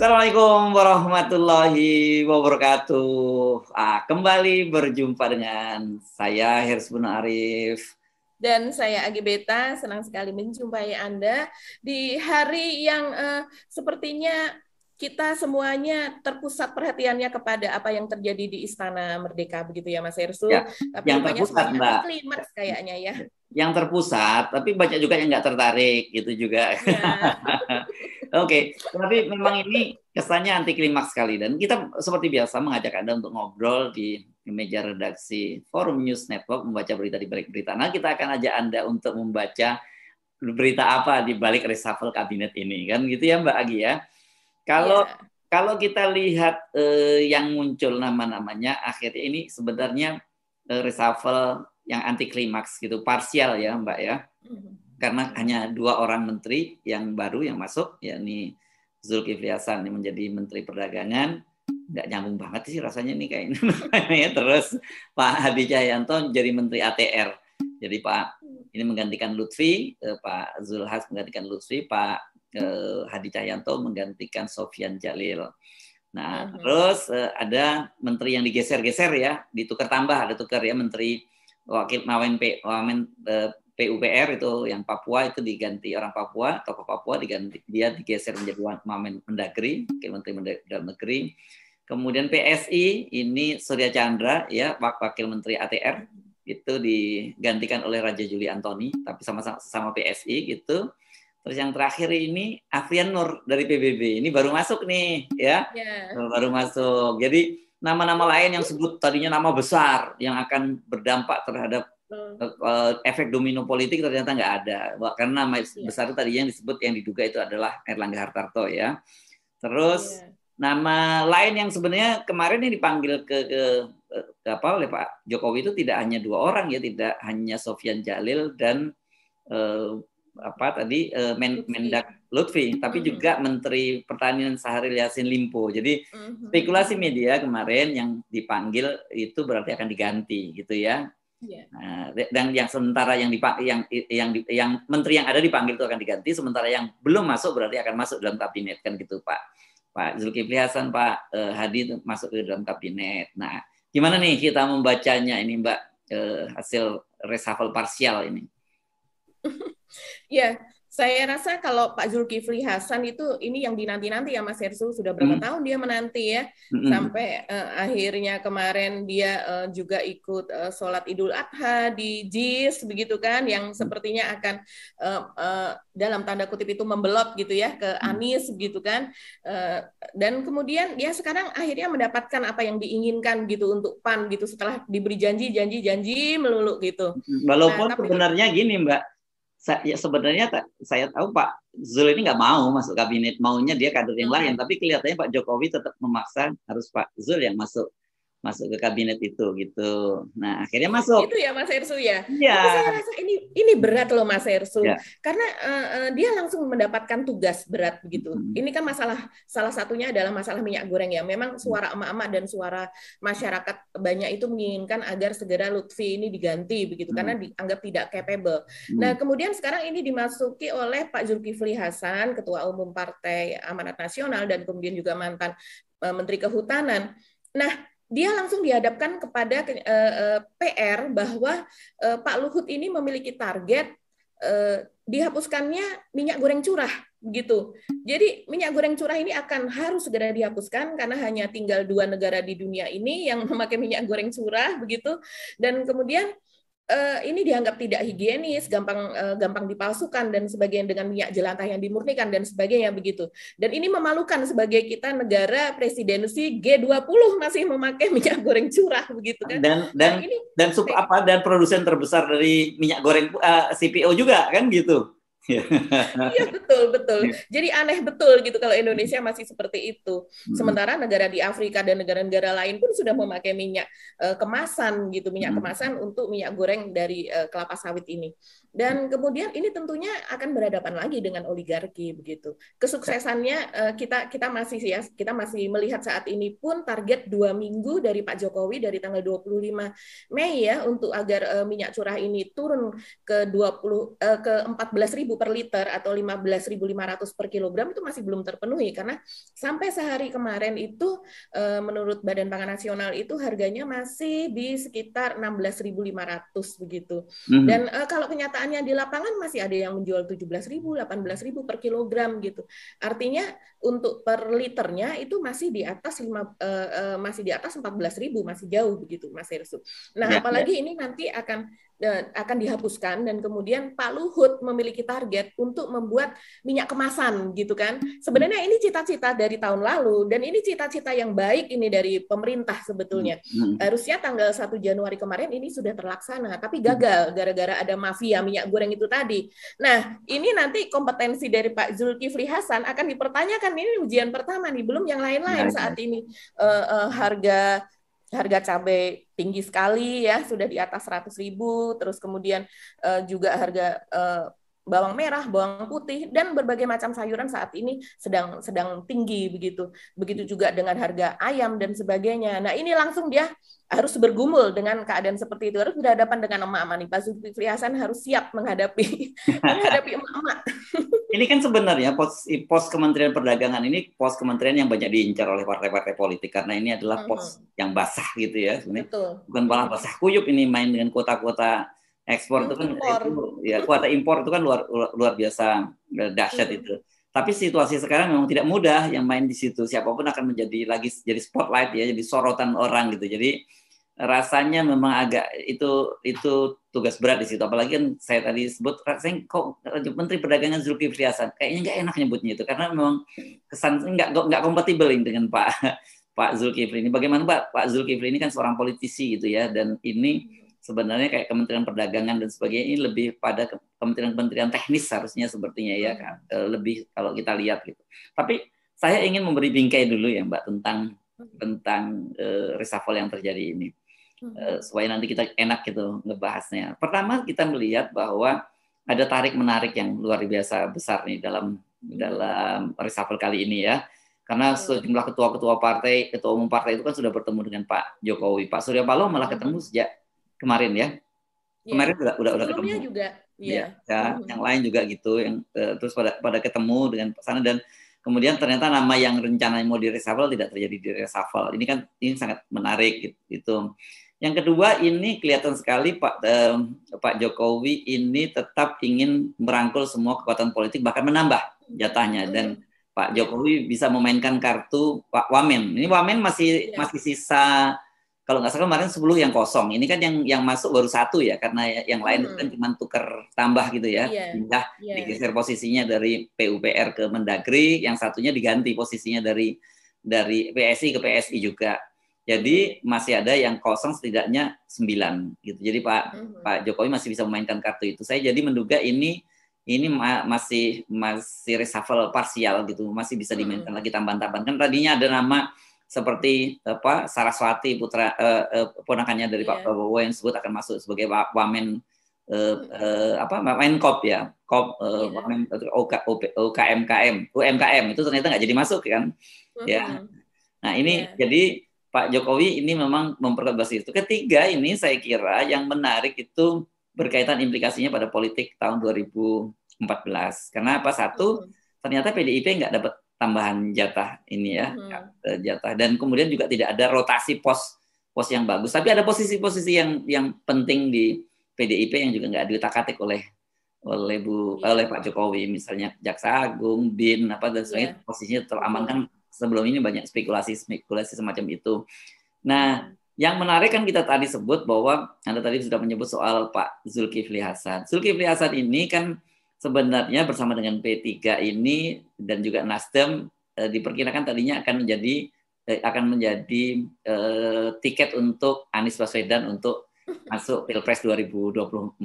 Assalamualaikum warahmatullahi wabarakatuh. Ah, kembali berjumpa dengan saya Hersbun Arif dan saya Agi Beta senang sekali menjumpai Anda di hari yang eh, sepertinya kita semuanya terpusat perhatiannya kepada apa yang terjadi di Istana Merdeka begitu ya Mas Ersul. Ya, tapi yang terpusat Mbak. Klimaks kayaknya ya. Yang terpusat, tapi banyak juga yang nggak tertarik gitu juga. Ya. Oke, okay. tapi memang ini kesannya anti klimaks sekali dan kita seperti biasa mengajak Anda untuk ngobrol di meja redaksi Forum News Network membaca berita di balik berita. Nah, kita akan ajak Anda untuk membaca berita apa di balik reshuffle kabinet ini kan gitu ya Mbak Agi ya. Kalau yeah. kalau kita lihat uh, yang muncul nama-namanya akhirnya ini sebenarnya uh, reshuffle yang anti klimaks gitu, parsial ya Mbak ya. Mm-hmm. Karena hanya dua orang menteri yang baru yang masuk, yakni Zulkifli Hasan yang menjadi Menteri Perdagangan, nggak nyambung banget sih rasanya nih kayak Terus Pak Hadi Cahyanto jadi Menteri ATR. Jadi Pak mm. ini menggantikan Lutfi, eh, Pak Zulhas menggantikan Lutfi, Pak eh, Hadi Cahyanto menggantikan Sofian Jalil. Nah, hmm. terus eh, ada menteri yang digeser-geser ya, ditukar tambah ada tukar ya menteri wakil Mawen P, Mawen eh, PUPR itu yang Papua itu diganti orang Papua, tokoh Papua diganti dia digeser menjadi Mamen Mendagri, wakil menteri Mendagri negeri. Kemudian PSI ini Surya Chandra ya wakil menteri ATR itu digantikan oleh Raja Juli Antoni tapi sama sama PSI gitu. Terus yang terakhir ini Afrian Nur dari PBB. Ini baru masuk nih, ya. Yeah. Baru masuk. Jadi nama-nama lain yang sebut tadinya nama besar yang akan berdampak terhadap uh, efek domino politik ternyata nggak ada. Karena nama yeah. besar tadinya yang disebut yang diduga itu adalah Erlangga Hartarto ya. Terus yeah. nama lain yang sebenarnya kemarin yang dipanggil ke, ke, ke apa oleh Pak Jokowi itu tidak hanya dua orang ya, tidak hanya Sofian Jalil dan uh, apa tadi uh, Men Lutfi. Mendak Lutfi, tapi mm -hmm. juga Menteri Pertanian Saharil Yasin Limpo. Jadi mm -hmm. spekulasi media kemarin yang dipanggil itu berarti akan diganti gitu ya. Yeah. Nah, dan yang sementara yang dipak yang yang yang menteri yang ada dipanggil itu akan diganti, sementara yang belum masuk berarti akan masuk dalam kabinet kan gitu Pak. Pak Zulkifli Hasan, Pak uh, Hadi masuk ke dalam kabinet. Nah, gimana nih kita membacanya ini Mbak uh, hasil reshuffle parsial ini? ya, saya rasa kalau Pak Zulkifli Hasan itu ini yang dinanti-nanti ya Mas Hersu sudah berapa hmm. tahun dia menanti ya hmm. sampai uh, akhirnya kemarin dia uh, juga ikut uh, sholat Idul Adha di JIS begitu kan yang hmm. sepertinya akan uh, uh, dalam tanda kutip itu membelot gitu ya ke hmm. Anies gitu kan uh, dan kemudian dia sekarang akhirnya mendapatkan apa yang diinginkan gitu untuk PAN gitu setelah diberi janji janji janji melulu gitu. Hmm, walaupun nah, sebenarnya gini Mbak Ya sebenarnya saya tahu Pak Zul ini nggak mau masuk kabinet, maunya dia kader yang hmm. lain. Tapi kelihatannya Pak Jokowi tetap memaksa harus Pak Zul yang masuk masuk ke kabinet itu gitu. Nah akhirnya masuk. Itu ya Mas Ersu ya. Iya. saya rasa ini ini berat loh Mas Ersu ya. karena uh, dia langsung mendapatkan tugas berat begitu. Hmm. Ini kan masalah salah satunya adalah masalah minyak goreng ya. Memang suara emak-emak dan suara masyarakat banyak itu menginginkan agar segera Lutfi ini diganti begitu hmm. karena mm. dianggap tidak capable. Hmm. Nah kemudian sekarang ini dimasuki oleh Pak Zulkifli Hasan ketua umum Partai Amanat Nasional dan kemudian juga mantan uh, Menteri Kehutanan. Nah, dia langsung dihadapkan kepada eh, eh, PR bahwa eh, Pak Luhut ini memiliki target dihapuskannya minyak goreng curah begitu. Jadi minyak goreng curah ini akan harus segera dihapuskan karena hanya tinggal dua negara di dunia ini yang memakai minyak goreng curah begitu. Dan kemudian uh, ini dianggap tidak higienis, gampang uh, gampang dipalsukan dan sebagainya dengan minyak jelantah yang dimurnikan dan sebagainya begitu. Dan ini memalukan sebagai kita negara presidensi G20 masih memakai minyak goreng curah begitu kan. Dan dan nah, ini, dan apa dan produsen terbesar dari minyak goreng uh, eh, CPO juga kan gitu. Iya. iya betul betul. Iya. Jadi aneh betul gitu kalau Indonesia masih seperti itu. Sementara negara di Afrika dan negara-negara lain pun sudah memakai minyak uh, kemasan gitu, minyak kemasan untuk minyak goreng dari uh, kelapa sawit ini. Dan kemudian ini tentunya akan berhadapan lagi dengan oligarki begitu. Kesuksesannya uh, kita kita masih ya kita masih melihat saat ini pun target dua minggu dari Pak Jokowi dari tanggal 25 Mei ya untuk agar uh, minyak curah ini turun ke 20 uh, ke 14 ribu per liter atau 15.500 per kilogram itu masih belum terpenuhi karena sampai sehari kemarin itu eh, menurut Badan Pangan Nasional itu harganya masih di sekitar 16.500 begitu. Mm-hmm. Dan eh, kalau kenyataannya di lapangan masih ada yang menjual 17.000, 18.000 per kilogram gitu. Artinya untuk per liternya itu masih di atas 5 eh, masih di atas 14.000 masih jauh begitu Mas Hersu. Nah, yeah, ya. apalagi yeah. ini nanti akan Eh, akan dihapuskan dan kemudian Pak Luhut memiliki target untuk membuat minyak kemasan gitu kan. Sebenarnya ini cita-cita dari tahun lalu dan ini cita-cita yang baik ini dari pemerintah sebetulnya. Hmm, hmm. Harusnya tanggal 1 Januari kemarin ini sudah terlaksana tapi gagal gara-gara ada mafia minyak goreng itu tadi. Nah, ini nanti kompetensi dari Pak Zulkifli Hasan akan dipertanyakan ini ujian pertama nih belum yang lain-lain saat ini uh, uh, harga harga cabai tinggi sekali ya sudah di atas seratus ribu terus kemudian uh, juga harga uh, bawang merah, bawang putih, dan berbagai macam sayuran saat ini sedang sedang tinggi begitu. Begitu juga dengan harga ayam dan sebagainya. Nah ini langsung dia harus bergumul dengan keadaan seperti itu. Harus berhadapan dengan emak-emak nih. Pak Zulkifli Hasan harus siap menghadapi menghadapi emak-emak. ini kan sebenarnya pos pos Kementerian Perdagangan ini pos kementerian yang banyak diincar oleh partai-partai politik karena ini adalah pos mm -hmm. yang basah gitu ya sebenarnya. Betul. Bukan malah basah kuyup ini main dengan kuota-kuota ekspor itu kan itu ya kuota impor itu kan luar luar, biasa eh, dahsyat hmm. itu. Tapi situasi sekarang memang tidak mudah yang main di situ. Siapapun akan menjadi lagi jadi spotlight ya, jadi sorotan orang gitu. Jadi rasanya memang agak itu itu tugas berat di situ. Apalagi kan saya tadi sebut rasanya kok Menteri Perdagangan Zulkifli Hasan kayaknya nggak enak nyebutnya itu karena memang kesan nggak nggak kompatibel dengan Pak Pak Zulkifli ini. Bagaimana Pak Pak Zulkifli ini kan seorang politisi gitu ya dan ini hmm sebenarnya kayak Kementerian Perdagangan dan sebagainya ini lebih pada kementerian-kementerian teknis seharusnya sepertinya ya kan lebih kalau kita lihat gitu. Tapi saya ingin memberi bingkai dulu ya Mbak tentang hmm. tentang uh, reshuffle yang terjadi ini uh, supaya nanti kita enak gitu ngebahasnya. Pertama kita melihat bahwa ada tarik menarik yang luar biasa besar nih dalam dalam reshuffle kali ini ya karena sejumlah ketua-ketua partai, ketua umum partai itu kan sudah bertemu dengan Pak Jokowi. Pak Surya Paloh malah ketemu sejak kemarin ya. Yeah. Kemarin udah udah ketemu. juga. Iya. Yeah. Ya, mm. yang lain juga gitu yang uh, terus pada pada ketemu dengan sana dan kemudian ternyata nama yang rencananya mau di reshuffle tidak terjadi di reshuffle. Ini kan ini sangat menarik gitu. Yang kedua ini kelihatan sekali Pak eh, Pak Jokowi ini tetap ingin merangkul semua kekuatan politik bahkan menambah jatahnya dan Pak Jokowi bisa memainkan kartu Pak Wamen. Ini Wamen masih ya. masih sisa kalau nggak salah kemarin 10 yang kosong. Ini kan yang yang masuk baru satu ya karena yang lain hmm. kan cuma tuker tambah gitu ya. Yeah. Iya. yeah. digeser posisinya dari PUPR ke Mendagri, yang satunya diganti posisinya dari dari PSI ke PSI juga. Jadi hmm. masih ada yang kosong setidaknya 9 gitu. Jadi Pak hmm. Pak Jokowi masih bisa memainkan kartu itu. Saya jadi menduga ini ini ma masih masih reshuffle parsial gitu, masih bisa hmm. dimainkan hmm. lagi tambahan-tambahan. Kan tadinya ada nama seperti apa Saraswati putra eh, eh, ponakannya dari yeah. Pak iya. Prabowo yang disebut akan masuk sebagai wamen eh, eh, apa wamen kop ya kop eh, yeah. wamen eh, OK, UKMKM UMKM itu ternyata nggak jadi masuk kan mm-hmm. ya nah ini yeah. jadi Pak Jokowi ini memang memperlepas itu ketiga ini saya kira yang menarik itu berkaitan implikasinya pada politik tahun 2014 karena apa satu mm-hmm. ternyata PDIP nggak dapat tambahan jatah ini ya hmm. jatah dan kemudian juga tidak ada rotasi pos pos yang bagus tapi ada posisi-posisi yang yang penting di PDIP yang juga nggak diutak-atik oleh oleh Bu yeah. oleh Pak Jokowi misalnya Jaksa Agung BIN apa dan iya. sebagainya yeah. posisinya teramankan sebelum ini banyak spekulasi spekulasi semacam itu nah iya. yang menarik kan kita tadi sebut bahwa Anda tadi sudah menyebut soal Pak Zulkifli Hasan Zulkifli Hasan ini kan sebenarnya bersama dengan P3 ini dan juga Nasdem eh, diperkirakan tadinya akan menjadi eh, akan menjadi eh, tiket untuk Anies Baswedan untuk masuk Pilpres 2024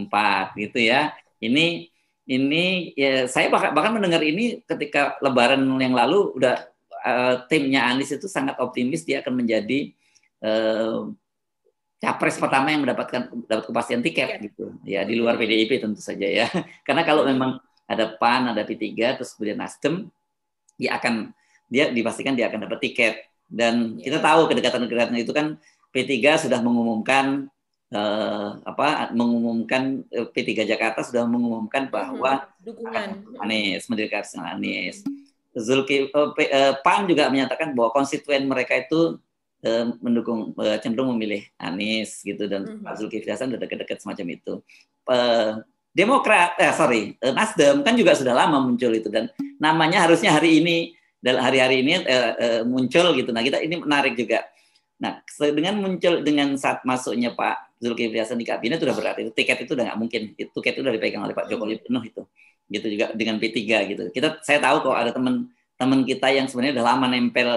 gitu ya. Ini ini ya, saya bahkan, bahkan mendengar ini ketika Lebaran yang lalu udah eh, timnya Anies itu sangat optimis dia akan menjadi eh, capres pertama yang mendapatkan dapat kepastian tiket ya. gitu ya di luar PDIP tentu saja ya karena kalau iya. memang ada PAN ada P3 terus kemudian Nasdem dia akan dia dipastikan dia akan dapat tiket dan ya. kita tahu kedekatan-kedekatan itu kan P3 sudah mengumumkan eh, apa mengumumkan eh, P3 Jakarta sudah mengumumkan hmm, bahwa dukungan Anies mendirikan Anies Zulki eh, eh, PAN juga menyatakan bahwa konstituen mereka itu Eh, mendukung eh, cenderung memilih Anies gitu dan mm -hmm. Pak Zulkifli Hasan udah dekat deket semacam itu. Demokrat, eh, sorry, eh, Nasdem kan juga sudah lama muncul itu dan namanya harusnya hari ini dalam hari-hari ini muncul gitu. Nah kita ini menarik juga. Nah dengan muncul dengan saat masuknya Pak Zulkifli Hasan di kabinet itu udah berarti itu tiket itu udah nggak mungkin itu tiket itu udah dipegang oleh Pak Jokowi penuh itu gitu juga dengan P3 gitu. Kita saya tahu kok ada teman teman kita yang sebenarnya udah lama nempel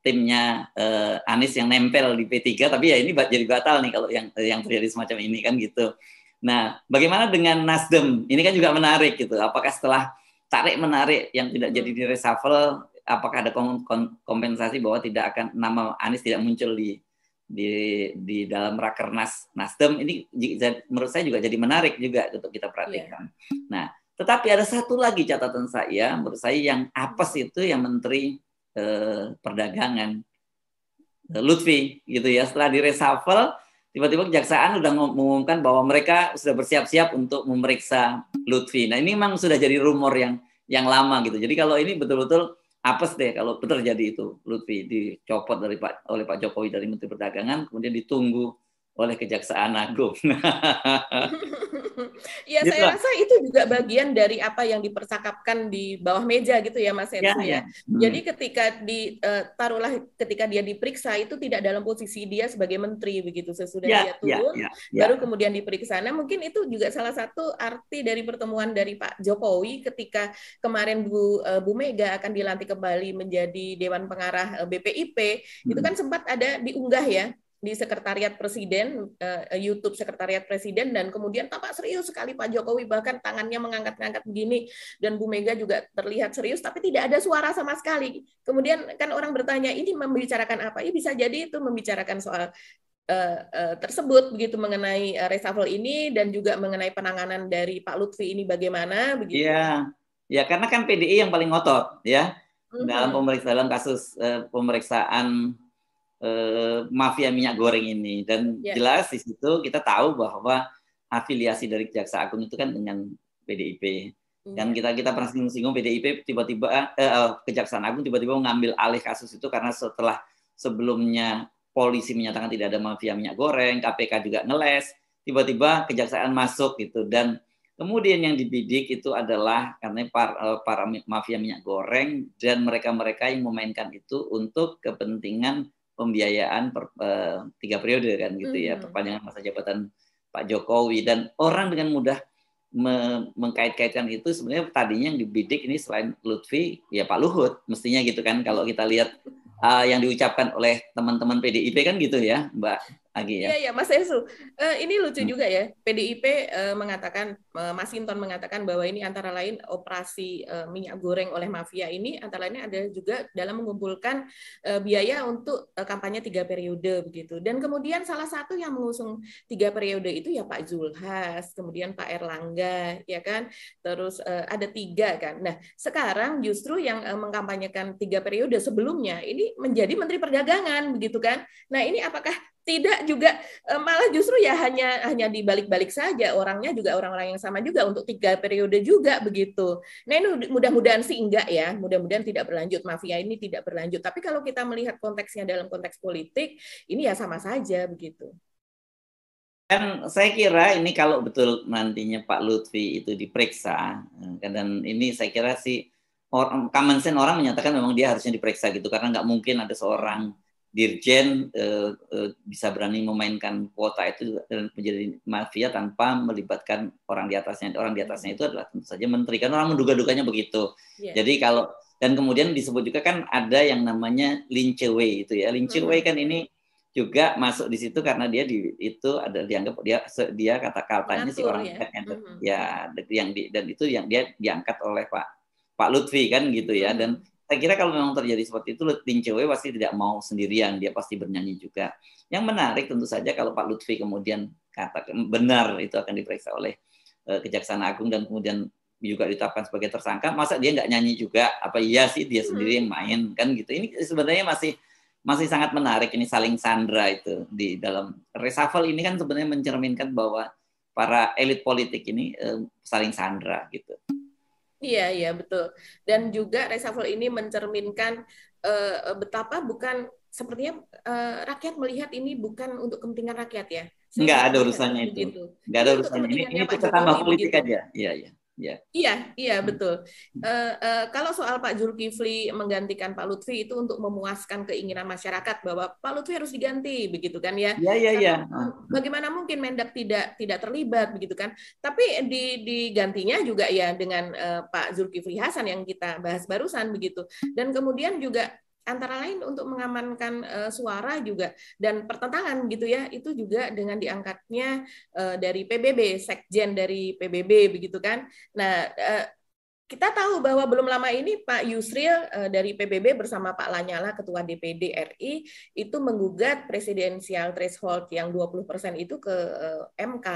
timnya uh, Anies yang nempel di P3 tapi ya ini jadi batal nih kalau yang eh, yang terjadi semacam ini kan gitu. Nah, bagaimana dengan Nasdem? Ini kan juga menarik gitu. Apakah setelah tarik menarik yang tidak jadi di reshuffle apakah ada kompensasi bahwa tidak akan nama Anies tidak muncul di di di dalam rakernas Nasdem ini menurut saya juga jadi menarik juga untuk kita perhatikan. Yeah. Nah, tetapi ada satu lagi catatan saya menurut saya yang apes itu yang menteri Eh, perdagangan. Eh, Lutfi gitu ya. Setelah diresafel, tiba-tiba kejaksaan sudah mengumumkan bahwa mereka sudah bersiap-siap untuk memeriksa Lutfi. Nah ini memang sudah jadi rumor yang yang lama gitu. Jadi kalau ini betul-betul apes deh kalau terjadi itu Lutfi dicopot dari Pak oleh Pak Jokowi dari Menteri Perdagangan, kemudian ditunggu oleh Kejaksaan Agung. ya, gitu. saya rasa itu juga bagian dari apa yang dipersakapkan di bawah meja gitu ya Mas Henry. Ya, ya, ya. Hmm. Jadi ketika di eh, taruhlah ketika dia diperiksa itu tidak dalam posisi dia sebagai menteri begitu sesudah ya, dia ya, turun ya, ya, ya. baru kemudian diperiksa. Nah, mungkin itu juga salah satu arti dari pertemuan dari Pak Jokowi ketika kemarin Bu eh, Bu Mega akan dilantik kembali menjadi dewan pengarah eh, BPIP, hmm. itu kan sempat ada diunggah ya di sekretariat presiden eh, eh, YouTube sekretariat presiden dan kemudian tampak serius sekali Pak Jokowi bahkan tangannya mengangkat-angkat begini dan Bu Mega juga terlihat serius tapi tidak ada suara sama sekali. Kemudian kan orang bertanya ini membicarakan apa? Ya bisa jadi itu membicarakan soal eh, tersebut begitu mengenai reshuffle ini dan juga mengenai penanganan dari Pak Lutfi ini bagaimana begitu? Iya, ya karena kan PDI yang paling ngotot ya mm-hmm. dalam mhm. pemeriksaan dalam kasus uh, pemeriksaan Eh, mafia minyak goreng ini dan yeah. jelas di situ kita tahu bahwa afiliasi dari Jaksa Agung itu kan dengan PDIP mm. Iya. dan kita kita pernah singgung-singgung PDIP tiba-tiba eh, eh, Kejaksaan Agung tiba-tiba mengambil alih kasus itu karena setelah sebelumnya polisi menyatakan tidak ada mafia minyak goreng, KPK juga ngeles, tiba-tiba kejaksaan masuk gitu dan kemudian yang dibidik itu adalah karena eh, para, para mafia minyak goreng dan mereka-mereka yang memainkan itu untuk kepentingan pembiayaan per, uh, tiga periode kan gitu ya mm-hmm. perpanjangan masa jabatan Pak Jokowi dan orang dengan mudah me mengkait-kaitkan itu sebenarnya tadinya yang dibidik ini selain Lutfi ya Pak Luhut mestinya gitu kan kalau kita lihat uh, yang diucapkan oleh teman-teman PDIP kan gitu ya Mbak lagi ya. Iya, ya, Mas Esu. Uh, eh, ini lucu hmm. juga ya. PDIP uh, eh, mengatakan, uh, Mas mengatakan bahwa ini antara lain operasi uh, minyak goreng oleh mafia ini antara lainnya ada juga dalam mengumpulkan uh, biaya untuk uh, kampanye tiga periode begitu. Dan kemudian salah satu yang mengusung tiga periode itu ya Pak Zulhas, kemudian Pak Erlangga, ya kan. Terus uh, ada tiga kan. Nah, sekarang justru yang uh, mengkampanyekan tiga periode sebelumnya ini menjadi Menteri Perdagangan begitu kan. Nah, ini apakah tidak juga eh, malah justru ya hanya hanya dibalik-balik saja orangnya juga orang-orang yang sama juga untuk tiga periode juga begitu. Nah ini mudah-mudahan sih enggak ya, mudah-mudahan tidak berlanjut mafia ini tidak berlanjut. Tapi kalau kita melihat konteksnya dalam konteks politik ini ya sama saja begitu. Dan saya kira ini kalau betul nantinya Pak Lutfi itu diperiksa eh, dan ini saya kira sih orang common sense orang menyatakan memang dia harusnya diperiksa gitu karena nggak mungkin ada seorang dirjen uh, uh, bisa berani memainkan kuota itu eh, menjadi mafia tanpa melibatkan orang di atasnya. Orang di atasnya itu adalah tentu saja menteri. Kan orang menduga-duganya begitu. Yeah. Jadi kalau dan kemudian disebut juga kan ada yang namanya Wei itu ya. Lincewe hmm. kan ini juga masuk di situ karena dia di itu ada dianggap dia dia kata katanya si orang ya, yang, hmm, hmm. ya yang di, dan itu yang dia diangkat oleh Pak Pak Lutfi kan gitu ya hmm. dan saya kira kalau memang terjadi seperti itu, Lutfi cewek pasti tidak mau sendirian, dia pasti bernyanyi juga. Yang menarik tentu saja kalau Pak Lutfi kemudian kata benar itu akan diperiksa oleh eh, Kejaksaan Agung dan kemudian juga ditetapkan sebagai tersangka, masa dia nggak nyanyi juga? Apa iya sih dia hmm. sendiri yang main kan gitu? Ini sebenarnya masih masih sangat menarik ini saling sandra itu di dalam reshuffle ini kan sebenarnya mencerminkan bahwa para elit politik ini uh, saling sandra gitu. Iya, iya, betul. Dan juga reshuffle ini mencerminkan uh, betapa bukan sepertinya uh, rakyat melihat ini bukan untuk kepentingan rakyat ya. Enggak ada urusannya itu. Enggak gitu. ada urusannya ini. Ini, ini itu tambah politik gitu. aja. Iya, iya. Ya. Iya, iya hmm. betul. Uh, uh, kalau soal Pak Zulkifli menggantikan Pak Lutfi itu untuk memuaskan keinginan masyarakat bahwa Pak Lutfi harus diganti, begitu kan ya? Iya, iya, iya. Bagaimana mungkin Mendak tidak tidak terlibat, begitu kan? Tapi di digantinya juga ya dengan uh, Pak Zulkifli Hasan yang kita bahas barusan begitu. Dan kemudian juga antara lain untuk mengamankan uh, suara juga dan pertentangan gitu ya itu juga dengan diangkatnya uh, dari PBB sekjen dari PBB begitu kan nah uh, kita tahu bahwa belum lama ini Pak Yusril eh, dari PBB bersama Pak Lanyala Ketua DPD RI itu menggugat presidensial threshold yang 20% itu ke eh, MK.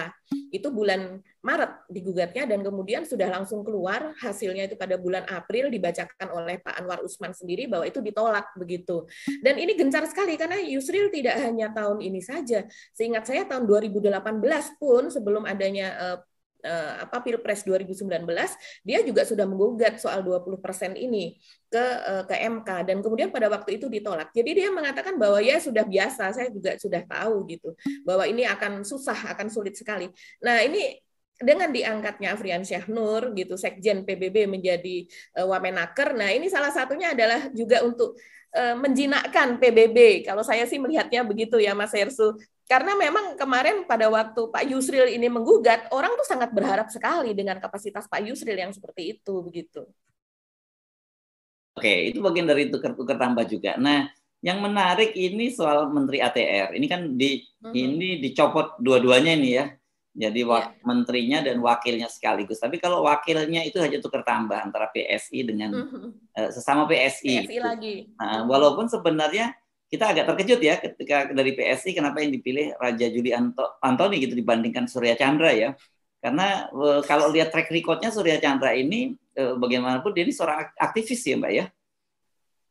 Itu bulan Maret digugatnya dan kemudian sudah langsung keluar hasilnya itu pada bulan April dibacakan oleh Pak Anwar Usman sendiri bahwa itu ditolak begitu. Dan ini gencar sekali karena Yusril tidak hanya tahun ini saja. Seingat saya tahun 2018 pun sebelum adanya eh, eh, apa Pilpres 2019 dia juga sudah menggugat soal 20% ini ke eh, ke MK dan kemudian pada waktu itu ditolak. Jadi dia mengatakan bahwa ya sudah biasa, saya juga sudah tahu gitu bahwa ini akan susah, akan sulit sekali. Nah, ini dengan diangkatnya Afrian Nur gitu sekjen PBB menjadi uh, Wamenaker. Nah, ini salah satunya adalah juga untuk Eh, menjinakkan PBB. Kalau saya sih melihatnya begitu ya Mas Hersu. Karena memang kemarin pada waktu Pak Yusril ini menggugat, orang tuh sangat berharap sekali dengan kapasitas Pak Yusril yang seperti itu begitu. Oke, itu bagian dari tukar-tukar tambah juga. Nah, yang menarik ini soal Menteri ATR. Ini kan di -huh. Mm-hmm. ini dicopot dua-duanya ini ya. Jadi ya. menterinya dan wakilnya sekaligus. Tapi kalau wakilnya itu hanya tukar tambah antara PSI dengan mm -hmm. uh, sesama PSI. PSI gitu. lagi. Nah, walaupun sebenarnya kita agak terkejut ya ketika dari PSI kenapa yang dipilih Raja Juli Anto Antoni gitu dibandingkan Surya Chandra ya. Karena uh, kalau lihat track recordnya Surya Chandra ini uh, bagaimanapun dia ini seorang aktivis ya Mbak ya.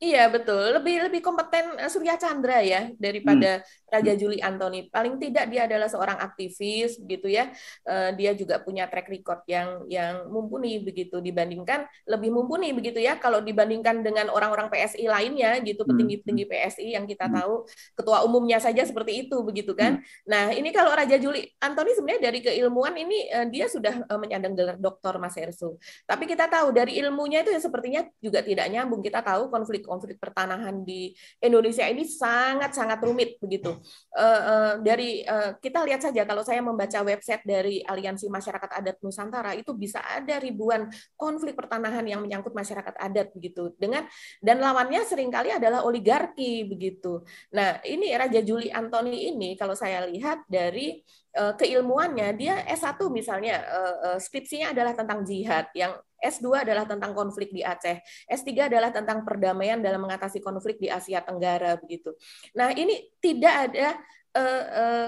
Iya betul, lebih lebih kompeten eh, Surya Chandra ya daripada hmm. Raja hmm. Juli Antoni. Paling tidak dia adalah seorang aktivis gitu ya. Eh, dia juga punya track record yang yang mumpuni begitu dibandingkan lebih mumpuni begitu ya kalau dibandingkan dengan orang-orang PSI lainnya gitu hmm. petinggi-petinggi PSI yang kita hmm. tahu ketua umumnya saja seperti itu begitu kan. Hmm. Nah, ini kalau Raja Juli Antoni sebenarnya dari keilmuan ini eh, dia sudah uh, menyandang gelar doktor Mas Ersu. Tapi kita tahu dari ilmunya itu yang sepertinya juga tidak nyambung. Kita tahu konflik konflik pertanahan di Indonesia ini sangat-sangat rumit begitu. Eh, eh, dari eh, kita lihat saja kalau saya membaca website dari Aliansi Masyarakat Adat Nusantara itu bisa ada ribuan konflik pertanahan yang menyangkut masyarakat adat begitu. Dengan dan lawannya seringkali adalah oligarki begitu. Nah, ini Raja Juli Antoni ini kalau saya lihat dari keilmuannya dia S1 misalnya skripsinya adalah tentang jihad yang S2 adalah tentang konflik di Aceh, S3 adalah tentang perdamaian dalam mengatasi konflik di Asia Tenggara begitu. Nah, ini tidak ada eh, eh,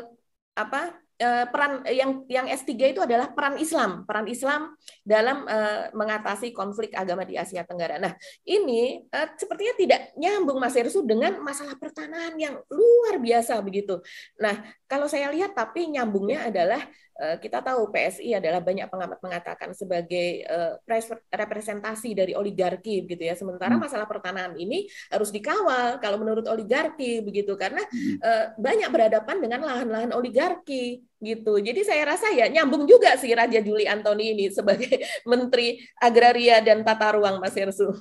apa Eh, peran eh, yang yang S3 itu adalah peran Islam, peran Islam dalam eh, mengatasi konflik agama di Asia Tenggara. Nah, ini sepertinya tidak nyambung Mas Ersu dengan masalah pertanahan yang luar biasa begitu. Nah, kalau saya lihat tapi nyambungnya adalah kita tahu PSI adalah banyak pengamat mengatakan sebagai representasi dari oligarki begitu ya. Sementara hmm. masalah pertanahan ini harus dikawal kalau menurut oligarki begitu karena hmm. banyak berhadapan dengan lahan-lahan oligarki gitu. Jadi saya rasa ya nyambung juga si Raja Juli Antoni ini sebagai Menteri Agraria dan Tata Ruang Mas Hersu.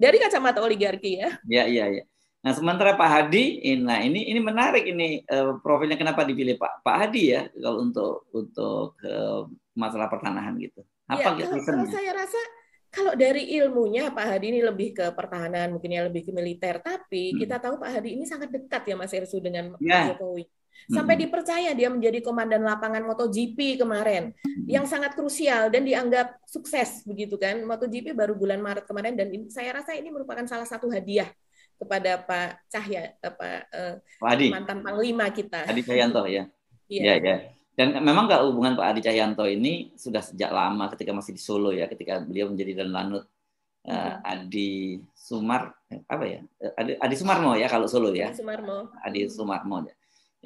Dari kacamata oligarki ya. Iya, iya, iya. Nah, sementara Pak Hadi, eh, nah ini ini menarik ini uh, profilnya kenapa dipilih Pak Pak Hadi ya kalau untuk untuk uh, masalah pertanahan gitu. Apa ya, kalau saya rasa kalau dari ilmunya Pak Hadi ini lebih ke pertahanan, mungkin ya, lebih ke militer. Tapi hmm. kita tahu Pak Hadi ini sangat dekat ya Mas Ersu dengan ya. Pak Jokowi. Sampai hmm. dipercaya dia menjadi komandan lapangan MotoGP kemarin, hmm. yang sangat krusial dan dianggap sukses begitu kan. MotoGP baru bulan Maret kemarin dan ini, saya rasa ini merupakan salah satu hadiah kepada Pak Cahya, eh, Pak, eh, Pak Hadi. mantan Panglima kita. Hadi Cahyanto ya. Iya. Ya, ya. Dan memang kalau hubungan Pak Adi Cahyanto ini sudah sejak lama ketika masih di Solo ya, ketika beliau menjadi dan lanut uh, Adi Sumar apa ya? Eh, Adi, Adi Sumarmo ya kalau Solo ya. Adi Sumarmo. Adi hmm. Sumarmo ya.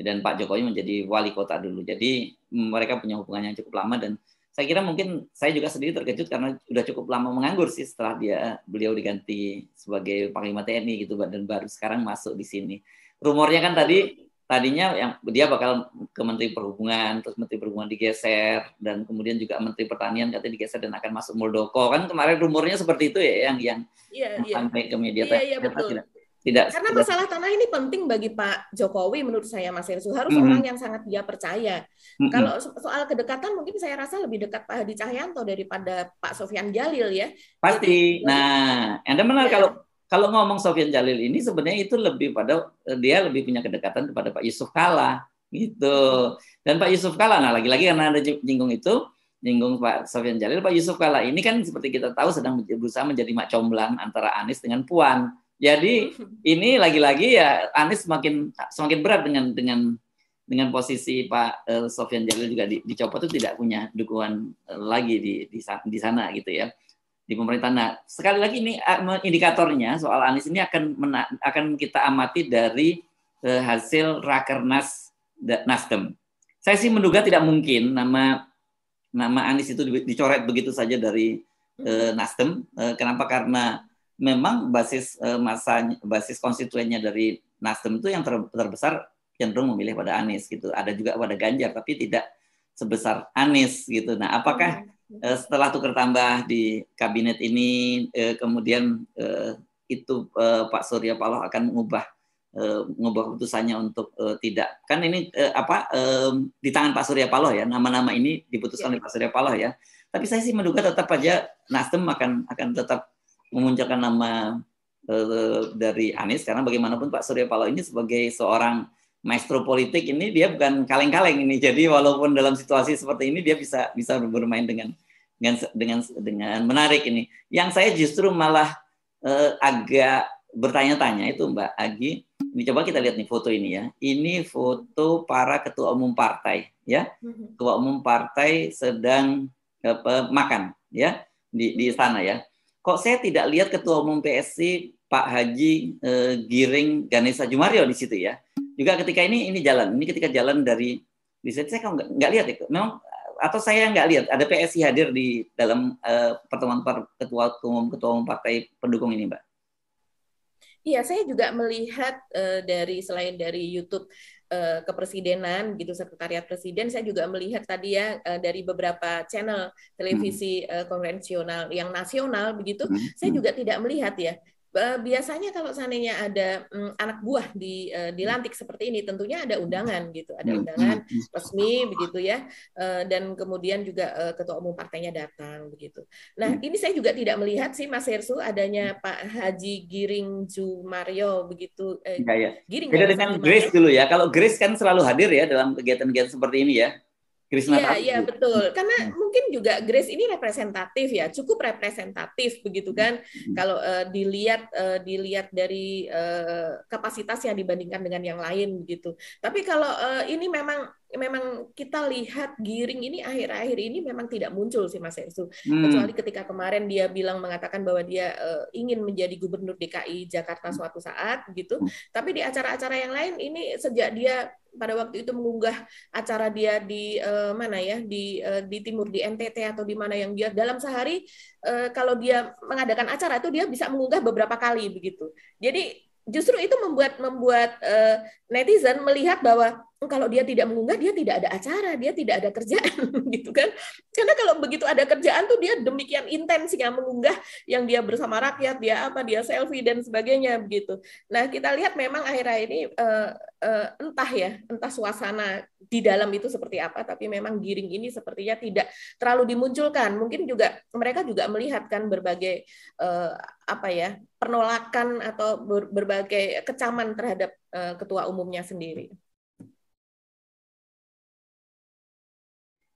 Dan Pak Jokowi menjadi wali kota dulu. Jadi mm, mereka punya hubungan yang cukup lama dan saya kira mungkin saya juga sendiri terkejut karena sudah cukup lama menganggur sih setelah dia beliau diganti sebagai Panglima TNI gitu dan baru sekarang masuk di sini. Rumornya kan tadi tadinya yang dia bakal ke Menteri Perhubungan, terus Menteri Perhubungan digeser, dan kemudian juga Menteri Pertanian katanya digeser dan akan masuk Muldoko. Kan kemarin rumornya seperti itu ya yang yang yeah, iya. sampai yeah. ke media. Iya, iya, betul. Tidak, tidak, Karena tidak. masalah tanah ini penting bagi Pak Jokowi menurut saya Mas Ersu. harus mm -hmm. orang yang sangat dia percaya. Mm -hmm. Kalau soal kedekatan mungkin saya rasa lebih dekat Pak Hadi Cahyanto daripada Pak Sofian Jalil ya. Pasti. Jadi, nah, Anda benar yeah. kalau kalau ngomong Sofian Jalil ini sebenarnya itu lebih pada eh, dia lebih punya kedekatan kepada Pak Yusuf Kala gitu. Dan Pak Yusuf Kala nah lagi-lagi karena ada nyinggung itu nyinggung Pak Sofian Jalil, Pak Yusuf Kala ini kan seperti kita tahu sedang berusaha menjadi mak comblang antara Anies dengan Puan. Jadi ini lagi-lagi ya Anies semakin semakin berat dengan dengan dengan posisi Pak eh, Sofian Jalil juga di, dicopot itu tidak punya dukungan eh, lagi di, di di sana gitu ya di pemerintahan. Nah, sekali lagi ini eh, indikatornya soal Anies ini akan akan kita amati dari uh, hasil rakernas Nasdem. Saya sih menduga tidak mungkin nama nama Anies itu dicoret begitu saja dari uh, Nasdem. Uh, kenapa? Karena memang basis uh, masa basis konstituennya dari Nasdem itu yang ter, terbesar cenderung memilih pada Anies gitu. Ada juga pada Ganjar tapi tidak sebesar Anies gitu. Nah, apakah hmm. Eh, setelah tukar tambah di kabinet ini eh, kemudian eh, itu eh, Pak Surya Paloh akan mengubah eh, mengubah putusannya untuk uh, tidak kan ini uh, apa um, di tangan Pak Surya Paloh ya nama-nama ini diputuskan iya. oleh Pak Surya Paloh ya tapi saya sih menduga tetap aja Nasdem akan akan tetap memunculkan nama uh, dari Anies karena bagaimanapun Pak Surya Paloh ini sebagai seorang maestro politik ini dia bukan kaleng-kaleng ini. Jadi walaupun dalam situasi seperti ini dia bisa bisa bermain dengan dengan dengan dengan menarik ini. Yang saya justru malah eh, agak bertanya-tanya itu Mbak Agi. Ini coba kita lihat nih foto ini ya. Ini foto para ketua umum partai ya. Mm-hmm. Ketua umum partai sedang apa, makan ya di di sana ya. Kok saya tidak lihat ketua umum PSI Pak Haji eh, Giring Ganesa Jumario di situ ya juga ketika ini ini jalan, ini ketika jalan dari riset saya kok nggak, nggak lihat itu, memang atau saya nggak lihat ada PSI hadir di dalam uh, pertemuan per ketua umum ketua umum partai pendukung ini, Mbak. Iya, saya juga melihat uh, dari selain dari YouTube eh, kepresidenan gitu sekretariat presiden, saya juga melihat tadi ya dari beberapa channel televisi hmm. konvensional yang nasional begitu, hmm. saya hmm. juga tidak melihat ya Eh, biasanya kalau seandainya ada um, anak buah di uh, dilantik seperti ini tentunya ada undangan gitu ada hmm, undangan hmm, hmm. resmi begitu ya uh, dan kemudian juga uh, ketua umum partainya datang begitu nah ini saya juga tidak melihat sih Mas Hersu adanya Pak Haji Giring Jumario begitu eh, ya, ya. Giring beda dengan Grace dulu ya kalau Grace kan selalu hadir ya dalam kegiatan-kegiatan seperti ini ya Krishna Iya, iya betul. Hmm. Karena mungkin juga Grace ini representatif ya, cukup representatif begitu kan. Hmm. Hmm. Kalau uh, dilihat uh, dilihat dari uh, kapasitas yang dibandingkan dengan yang lain begitu. Tapi kalau uh, ini memang memang kita lihat Giring ini akhir-akhir ini memang tidak muncul sih Mas Ensu. Hmm. Kecuali ketika kemarin dia bilang mengatakan bahwa dia uh, ingin menjadi gubernur DKI Jakarta hmm. suatu saat gitu. Hmm. Tapi di acara-acara yang lain ini sejak dia pada waktu itu mengunggah acara dia di uh, mana ya di uh, di timur di NTT atau di mana yang dia dalam sehari uh, kalau dia mengadakan acara itu dia bisa mengunggah beberapa kali begitu. Jadi justru itu membuat membuat uh, netizen melihat bahwa kalau dia tidak mengunggah dia tidak ada acara dia tidak ada kerjaan gitu kan karena kalau begitu ada kerjaan tuh dia demikian intens yang mengunggah yang dia bersama rakyat dia apa dia selfie dan sebagainya begitu nah kita lihat memang akhir-akhir ini uh, uh, entah ya entah suasana di dalam itu seperti apa tapi memang giring ini sepertinya tidak terlalu dimunculkan mungkin juga mereka juga melihatkan berbagai uh, apa ya penolakan atau berbagai kecaman terhadap uh, ketua umumnya sendiri.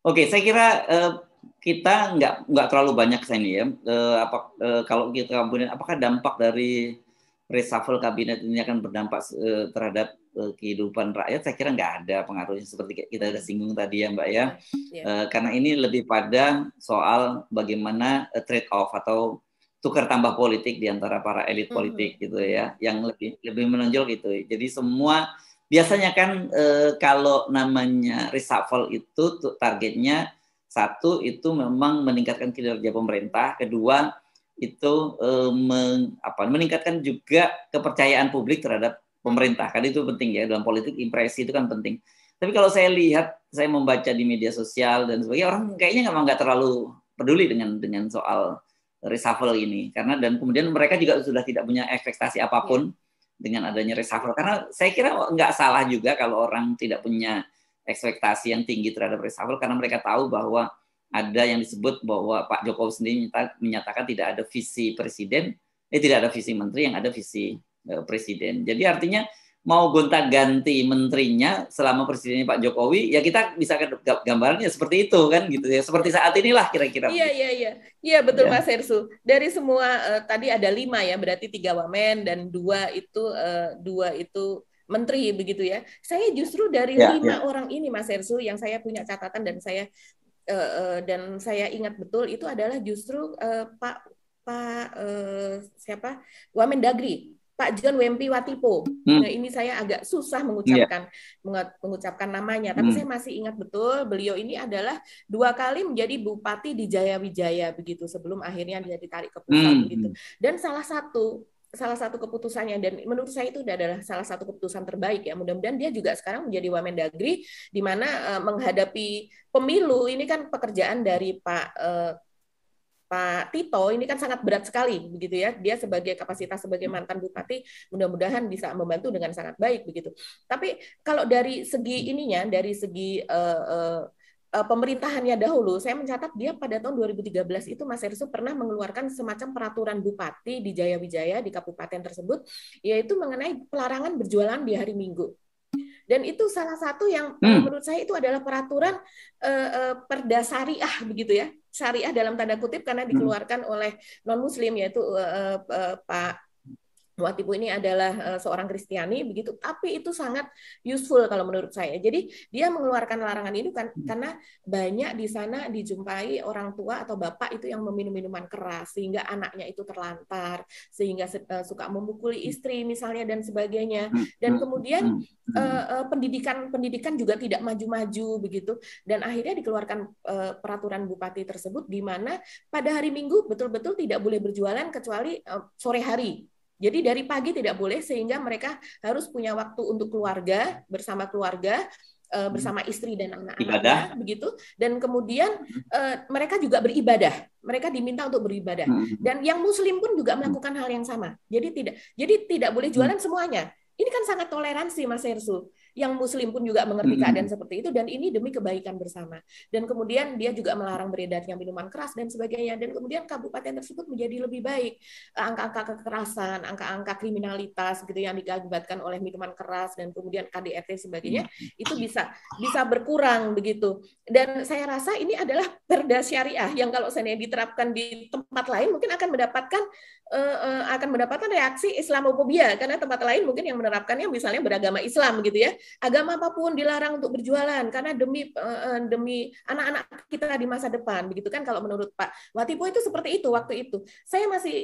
Oke, saya kira uh, kita nggak nggak terlalu banyak saya ini ya. Uh, apa uh, kalau kita kemudian apakah dampak dari reshuffle kabinet ini akan berdampak uh, terhadap kehidupan rakyat? Saya kira nggak ada pengaruhnya seperti kita sudah singgung tadi ya, Mbak ya. Yeah. Iya. karena ini lebih pada soal bagaimana trade off atau tukar tambah politik di antara para elit mm -hmm. politik gitu ya, yang lebih lebih menonjol gitu. Jadi semua biasanya kan e, kalau namanya reshuffle itu targetnya satu itu memang meningkatkan kinerja pemerintah, kedua itu e, eh, men, apa, meningkatkan juga kepercayaan publik terhadap pemerintah. Kan itu penting ya dalam politik impresi itu kan penting. Tapi kalau saya lihat, saya membaca di media sosial dan sebagainya orang kayaknya memang nggak terlalu peduli dengan dengan soal reshuffle ini karena dan kemudian mereka juga sudah tidak punya ekspektasi apapun. Yeah dengan adanya reshuffle karena saya kira nggak salah juga kalau orang tidak punya ekspektasi yang tinggi terhadap reshuffle karena mereka tahu bahwa ada yang disebut bahwa Pak Jokowi sendiri menyatakan tidak ada visi presiden, eh tidak ada visi menteri yang ada visi eh, presiden. Jadi artinya mau gonta-ganti menterinya selama presidennya Pak Jokowi, ya kita bisa gambarannya seperti itu kan gitu ya. Seperti saat inilah kira-kira. Iya, iya, iya. Iya, betul ya. Mas Hersu. Dari semua uh, tadi ada lima ya, berarti tiga wamen dan dua itu uh, dua itu menteri begitu ya. Saya justru dari ya, lima ya. orang ini Mas Hersu yang saya punya catatan dan saya uh, uh, dan saya ingat betul itu adalah justru uh, Pak Pak uh, siapa? Wamen dagri. Pak John Wempi Watipo. Hmm. Nah, ini saya agak susah mengucapkan yeah. Iya. mengucapkan namanya, tapi hmm. saya masih ingat betul beliau ini adalah dua kali menjadi bupati di Jaya Wijaya begitu sebelum akhirnya dia ditarik ke pusat hmm. begitu. Dan salah satu salah satu keputusannya dan menurut saya itu adalah salah satu keputusan terbaik ya mudah-mudahan dia juga sekarang menjadi Wamendagri di mana uh, menghadapi pemilu ini kan pekerjaan dari Pak uh, Pak Tito ini kan sangat berat sekali begitu ya. Dia sebagai kapasitas sebagai hmm. mantan bupati mudah-mudahan bisa membantu dengan sangat baik begitu. Tapi kalau dari segi hmm. ininya, dari segi uh, uh, pemerintahannya dahulu, saya mencatat dia pada tahun 2013 itu Mas Erso pernah mengeluarkan semacam peraturan bupati di Jaya-Wijaya di kabupaten tersebut yaitu mengenai pelarangan berjualan di hari Minggu. Dan itu salah satu yang hmm. menurut saya itu adalah peraturan uh, uh, perda begitu ya syariah dalam tanda kutip karena hmm. dikeluarkan oleh non muslim yaitu uh, uh, Pak buat ibu ini adalah eh, seorang Kristiani begitu tapi itu sangat useful kalau menurut saya jadi dia mengeluarkan larangan ini kan hmm. karena banyak di sana dijumpai orang tua atau bapak itu yang meminum minuman keras sehingga anaknya itu terlantar sehingga eh, suka memukuli hmm. istri misalnya dan sebagainya hmm. dan kemudian eh, pendidikan pendidikan juga tidak maju-maju begitu dan akhirnya dikeluarkan peraturan bupati tersebut di mana pada hari Minggu betul-betul tidak boleh berjualan kecuali sore hari jadi dari pagi tidak boleh sehingga mereka harus punya waktu untuk keluarga bersama keluarga eh, hmm. bersama istri dan anak-anaknya begitu dan kemudian hmm. eh, mereka juga beribadah mereka diminta untuk beribadah hmm. dan yang muslim pun juga melakukan hal yang sama jadi tidak jadi tidak boleh jualan semuanya ini kan sangat toleransi Mas Ersu yang muslim pun juga mengerti keadaan mm -hmm. seperti itu dan ini demi kebaikan bersama. Dan kemudian dia juga melarang beredarnya minuman keras dan sebagainya dan kemudian kabupaten tersebut menjadi lebih baik. Angka-angka kekerasan, angka-angka kriminalitas gitu yang diakibatkan oleh minuman keras dan kemudian KDRT sebagainya mm -hmm. itu bisa bisa berkurang begitu. Dan saya rasa ini adalah perda syariah yang kalau saya diterapkan di tempat lain mungkin akan mendapatkan Eh, eh, akan mendapatkan reaksi Islamophobia karena tempat lain mungkin yang menerapkannya misalnya beragama Islam gitu ya. Agama apapun dilarang untuk berjualan karena demi eh, demi anak-anak kita di masa depan begitu kan kalau menurut Pak Watipo itu seperti itu waktu itu. Saya masih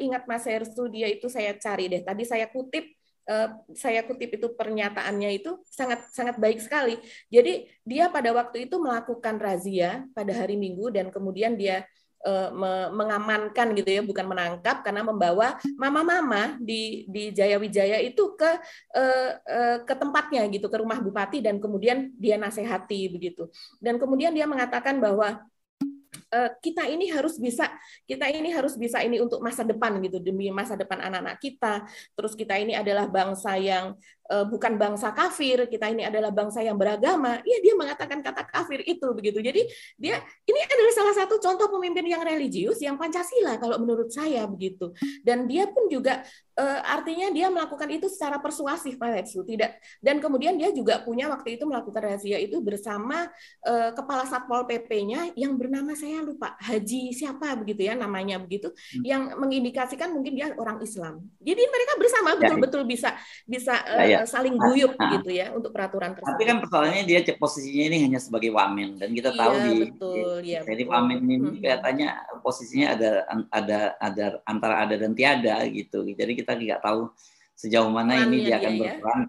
ingat Mas Herstu dia itu saya cari deh. Tadi saya kutip saya kutip itu pernyataannya itu sangat sangat baik sekali. Jadi dia pada waktu itu melakukan razia pada hari Minggu dan kemudian dia Eh, mengamankan gitu ya, bukan menangkap karena membawa mama-mama di di Jaya Wijaya itu ke eh, eh, ke tempatnya gitu, ke rumah bupati dan kemudian dia nasehati begitu. Dan kemudian dia mengatakan bahwa Eh, kita ini harus bisa kita ini harus bisa ini untuk masa depan gitu demi masa depan anak-anak kita terus kita ini adalah bangsa yang eh, bukan bangsa kafir kita ini adalah bangsa yang beragama ya dia mengatakan kata kafir itu begitu jadi dia ini adalah salah satu contoh pemimpin yang religius yang pancasila kalau menurut saya begitu dan dia pun juga Eh, artinya dia melakukan itu secara persuasif Pak Hetsu tidak dan kemudian dia juga punya waktu itu melakukan razia itu bersama uh, kepala satpol pp-nya yang bernama saya lupa Haji siapa begitu ya namanya begitu hmm. yang mengindikasikan mungkin dia orang Islam jadi mereka bersama ya, betul-betul ya, bisa bisa uh, ya, ya. Eh, saling guyup nah, gitu ya untuk peraturan tersebut tapi kan persoalannya dia posisinya ini hanya sebagai wamen dan kita iya, tahu betul, iya, di jadi di, ya, wamen ini hmm. kelihatannya posisinya ada ada ada antara ada dan tiada gitu jadi kita kita tidak tahu sejauh mana ini dia, dia akan dia, ya. berperan.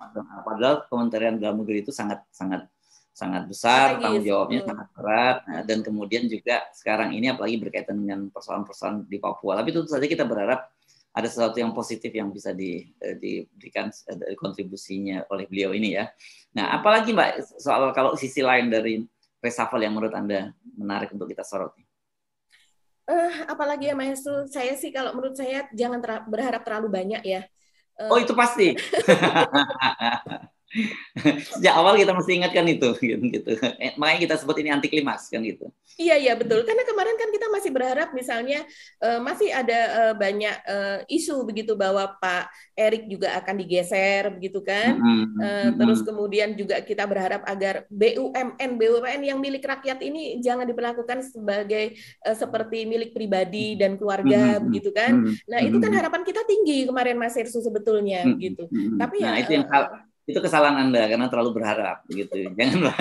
Padahal Kementerian Dalam Negeri itu sangat sangat sangat besar, Lagi, tanggung jawabnya hmm. sangat berat, nah, dan kemudian juga sekarang ini apalagi berkaitan dengan persoalan-persoalan di Papua. Tapi tentu saja kita berharap ada sesuatu yang positif yang bisa di, eh, diberikan eh, dari kontribusinya oleh beliau ini ya. Nah, apalagi Mbak soal kalau sisi lain dari reshuffle yang menurut Anda menarik untuk kita soroti? uh, apalagi ya Maestro, saya sih kalau menurut saya jangan ter berharap terlalu banyak ya. Uh, oh itu pasti. Eh, Sejak awal kita mesti ingatkan itu, gitu, gitu. Eh, Makanya kita sebut ini anti klimaks kan gitu. Iya iya betul. Karena kemarin kan kita masih berharap misalnya uh, masih ada uh, banyak uh, isu begitu bahwa Pak Erik juga akan digeser begitu kan. Mm -hmm. uh, terus kemudian juga kita berharap agar BUMN BUMN yang milik rakyat ini jangan diperlakukan sebagai uh, seperti milik pribadi dan keluarga mm -hmm. begitu kan. Mm -hmm. Nah itu kan mm-hmm. harapan kita tinggi kemarin Mas Irsu sebetulnya mm -hmm. gitu. Mm-hmm. Tapi nah, ya, itu yang uh, itu kesalahan anda karena terlalu berharap gitu jangan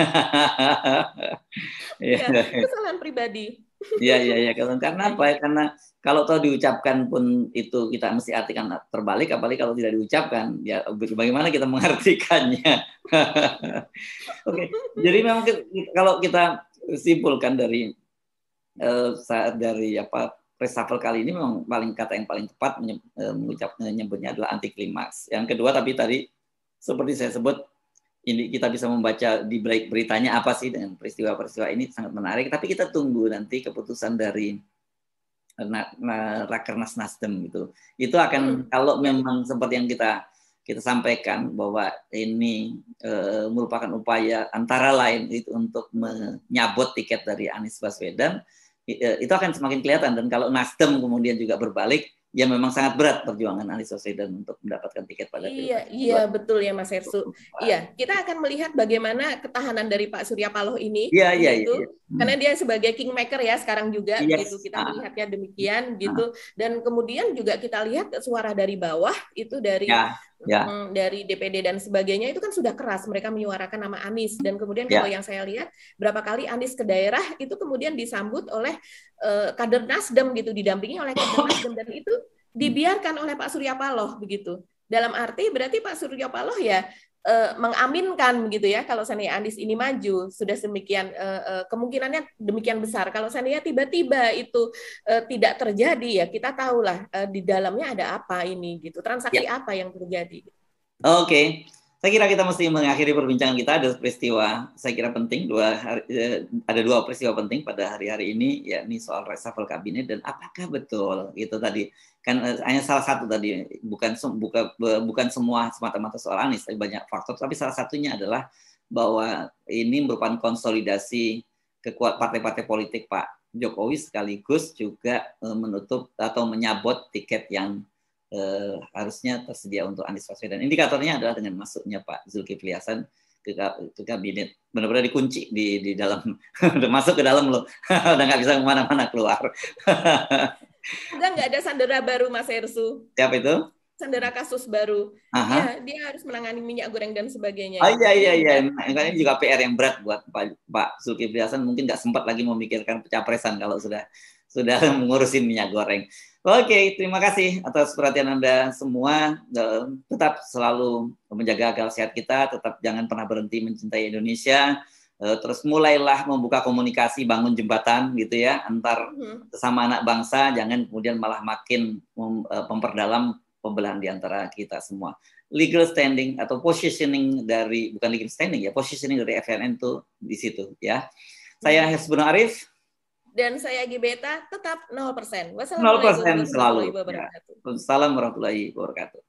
ya, kesalahan pribadi ya ya ya karena apa ya karena kalau tahu diucapkan pun itu kita mesti artikan terbalik apalagi kalau tidak diucapkan ya bagaimana kita mengartikannya. Oke. okay. Jadi memang kalau kita simpulkan dari eh, saat dari apa reshuffle kali ini memang paling kata yang paling tepat menyebutnya eh, eh, adalah anti klimaks. Yang kedua tapi tadi seperti saya sebut ini kita bisa membaca di beritanya apa sih dengan peristiwa-peristiwa ini sangat menarik. Tapi kita tunggu nanti keputusan dari rakernas Nasdem gitu. Itu akan hmm. kalau memang seperti yang kita kita sampaikan bahwa ini e, merupakan upaya antara lain itu untuk menyabot tiket dari Anies Baswedan e, itu akan semakin kelihatan dan kalau Nasdem kemudian juga berbalik ya memang sangat berat perjuangan Anies Baswedan untuk mendapatkan tiket pada Iya, iya betul ya Mas Hersu. Iya, kita akan melihat bagaimana ketahanan dari Pak Surya Paloh ini iya, iya gitu. Iya, iya. Hmm. Karena dia sebagai kingmaker ya sekarang juga yes. Iya. gitu kita ah. melihatnya demikian ah. gitu. Ah. Dan kemudian juga kita lihat suara dari bawah itu dari ya ya. dari DPD dan sebagainya itu kan sudah keras mereka menyuarakan nama Anies dan kemudian ya. kalau yang saya lihat berapa kali Anies ke daerah itu kemudian disambut oleh uh, kader Nasdem gitu didampingi oleh kader Nasdem dan itu dibiarkan oleh Pak Surya Paloh begitu. Dalam arti berarti Pak Surya Paloh ya uh, mengaminkan begitu ya kalau Sania Andis ini maju sudah demikian uh, eh, uh, eh, kemungkinannya demikian besar kalau Sania tiba-tiba itu uh, tidak terjadi ya kita tahulah uh, di dalamnya ada apa ini gitu transaksi ya. apa yang terjadi. Oke, okay. Saya kira kita mesti mengakhiri perbincangan kita ada peristiwa saya kira penting dua hari, eh, ada dua peristiwa penting pada hari-hari ini yakni soal reshuffle kabinet dan apakah betul itu tadi kan eh, hanya salah satu tadi bukan buka, bukan semua semata-mata soal Anies tapi banyak faktor tapi salah satunya adalah bahwa ini merupakan konsolidasi kekuat partai-partai politik Pak Jokowi sekaligus juga eh, menutup atau menyabot tiket yang eh, harusnya tersedia untuk Anies Baswedan. Indikatornya adalah dengan masuknya Pak Zulkifli Hasan ke, ke kabinet benar-benar dikunci di di dalam udah masuk ke dalam loh udah nggak bisa kemana-mana keluar udah nggak ada sandera baru Mas Ersu siapa itu sandera kasus baru ya dia harus menangani minyak goreng dan sebagainya oh, iya iya iya nah, ini juga PR yang berat buat Pak Pak Zulkifli Hasan mungkin nggak sempat lagi memikirkan pencapresan kalau sudah sudah mengurusin minyak goreng. Oke, terima kasih atas perhatian Anda semua. Tetap selalu menjaga akal sehat kita, tetap jangan pernah berhenti mencintai Indonesia. Eh, terus mulailah membuka komunikasi, bangun jembatan gitu ya antar mm-hmm. sesama anak bangsa, jangan kemudian malah makin eh, memperdalam pembelahan di antara kita semua. Legal standing atau positioning dari bukan legal standing ya, positioning dari FNN itu di situ ya. Saya Hasbun mm-hmm. Arif, dan saya Gibeta tetap 0%. Wassalamualaikum Warahmatullahi wabarakatuh. Ya. Wassalamualaikum warahmatullahi wabarakatuh.